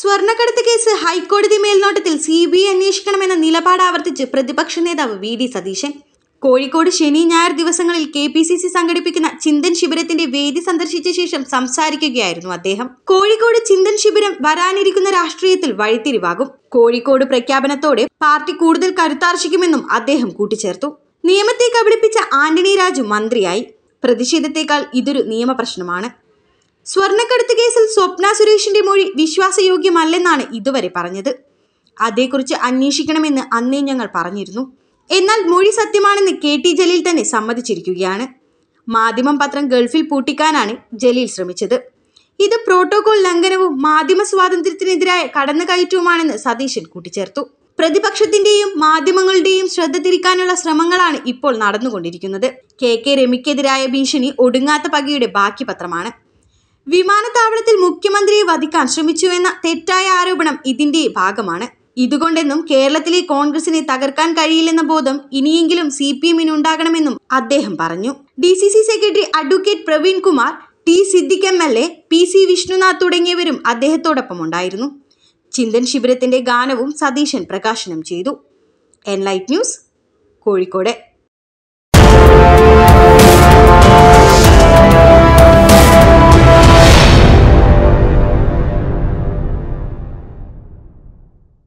സ്വർണ്ണക്കടത്ത് കേസ് ഹൈക്കോടതി മേൽനോട്ടത്തിൽ സി ബി ഐ അന്വേഷിക്കണമെന്ന നിലപാട് ആവർത്തിച്ച് പ്രതിപക്ഷ നേതാവ് വി ഡി സതീശൻ കോഴിക്കോട് ശനി ഞായർ ദിവസങ്ങളിൽ കെ പി സി സി സംഘടിപ്പിക്കുന്ന ചിന്തൻ ശിബിരത്തിന്റെ വേദി സന്ദർശിച്ച ശേഷം സംസാരിക്കുകയായിരുന്നു അദ്ദേഹം കോഴിക്കോട് ചിന്തൻ ശിബിരം വരാനിരിക്കുന്ന രാഷ്ട്രീയത്തിൽ വഴിത്തിരിവാകും കോഴിക്കോട് പ്രഖ്യാപനത്തോടെ പാർട്ടി കൂടുതൽ കരുത്താർശിക്കുമെന്നും അദ്ദേഹം കൂട്ടിച്ചേർത്തു നിയമത്തെ കബളിപ്പിച്ച ആന്റണി രാജു മന്ത്രിയായി പ്രതിഷേധത്തെക്കാൾ ഇതൊരു നിയമപ്രശ്നമാണ് സ്വർണ്ണക്കടത്ത് കേസിൽ സ്വപ്ന സുരേഷിന്റെ മൊഴി വിശ്വാസയോഗ്യമല്ലെന്നാണ് ഇതുവരെ പറഞ്ഞത് അതേക്കുറിച്ച് അന്വേഷിക്കണമെന്ന് അന്നേ ഞങ്ങൾ പറഞ്ഞിരുന്നു എന്നാൽ മൊഴി സത്യമാണെന്ന് കെ ടി ജലീൽ തന്നെ സമ്മതിച്ചിരിക്കുകയാണ് മാധ്യമം പത്രം ഗൾഫിൽ പൂട്ടിക്കാനാണ് ജലീൽ ശ്രമിച്ചത് ഇത് പ്രോട്ടോകോൾ ലംഘനവും മാധ്യമ സ്വാതന്ത്ര്യത്തിനെതിരായ കടന്നുകയറ്റവുമാണെന്ന് സതീശൻ കൂട്ടിച്ചേർത്തു പ്രതിപക്ഷത്തിന്റെയും മാധ്യമങ്ങളുടെയും ശ്രദ്ധ തിരിക്കാനുള്ള ശ്രമങ്ങളാണ് ഇപ്പോൾ നടന്നുകൊണ്ടിരിക്കുന്നത് കെ കെ രമിക്കെതിരായ ഭീഷണി ഒടുങ്ങാത്ത പകയുടെ ബാക്കി പത്രമാണ് വിമാനത്താവളത്തിൽ മുഖ്യമന്ത്രിയെ വധിക്കാൻ ശ്രമിച്ചുവെന്ന തെറ്റായ ആരോപണം ഇതിന്റെ ഭാഗമാണ് ഇതുകൊണ്ടെന്നും കേരളത്തിലെ കോൺഗ്രസിനെ തകർക്കാൻ കഴിയില്ലെന്ന ബോധം ഇനിയെങ്കിലും സി പി എമ്മിന് ഉണ്ടാകണമെന്നും അദ്ദേഹം പറഞ്ഞു D C C secretary advocate Praveen Kumar T Siddique M L A P C Vishnunath തുടങ്ങിയവരും അദ്ദേഹത്തോടൊപ്പം ഉണ്ടായിരുന്നു ചിന്തൻ ശിബിരത്തിന്റെ ഗാനവും സതീശൻ പ്രകാശനം ചെയ്തു എൻലൈറ്റ് ന്യൂസ് കോഴിക്കോട്